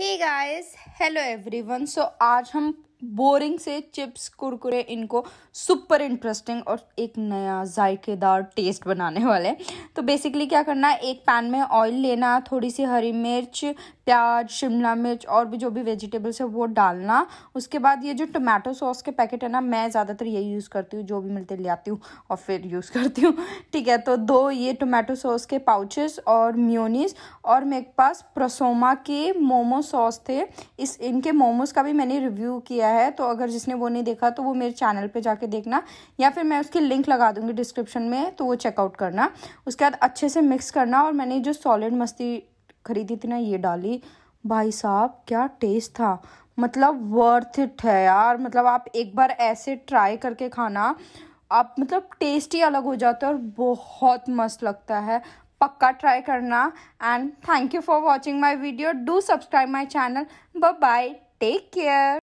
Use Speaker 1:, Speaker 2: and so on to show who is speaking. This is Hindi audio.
Speaker 1: हे गाइस हेलो एवरीवन सो आज हम बोरिंग से चिप्स कुरकुरे इनको सुपर इंटरेस्टिंग और एक नया जायकेदार टेस्ट बनाने वाले हैं तो बेसिकली क्या करना है एक पैन में ऑयल लेना थोड़ी सी हरी मिर्च प्याज शिमला मिर्च और भी जो भी वेजिटेबल्स है वो डालना उसके बाद ये जो टोमेटो सॉस के पैकेट है ना मैं ज़्यादातर यही यूज़ करती हूँ जो भी मिलते ले आती हूँ और फिर यूज़ करती हूँ ठीक है तो दो ये टोमेटो सॉस के पाउचेस और म्योनीस और मेरे पास प्रसोमा के मोमो सॉस थे इस इनके मोमोज़ का भी मैंने रिव्यू किया है तो अगर जिसने वो नहीं देखा तो वो मेरे चैनल पर जाके देखना या फिर मैं उसकी लिंक लगा दूँगी डिस्क्रिप्शन में तो वो चेकआउट करना उसके बाद अच्छे से मिक्स करना और मैंने जो सॉलिड मस्ती खरीदी थी ना ये डाली भाई साहब क्या टेस्ट था मतलब वर्थ इट है यार मतलब आप एक बार ऐसे ट्राई करके खाना आप मतलब टेस्ट ही अलग हो जाता है और बहुत मस्त लगता है पक्का ट्राई करना and thank you for watching my video do subscribe my channel bye take care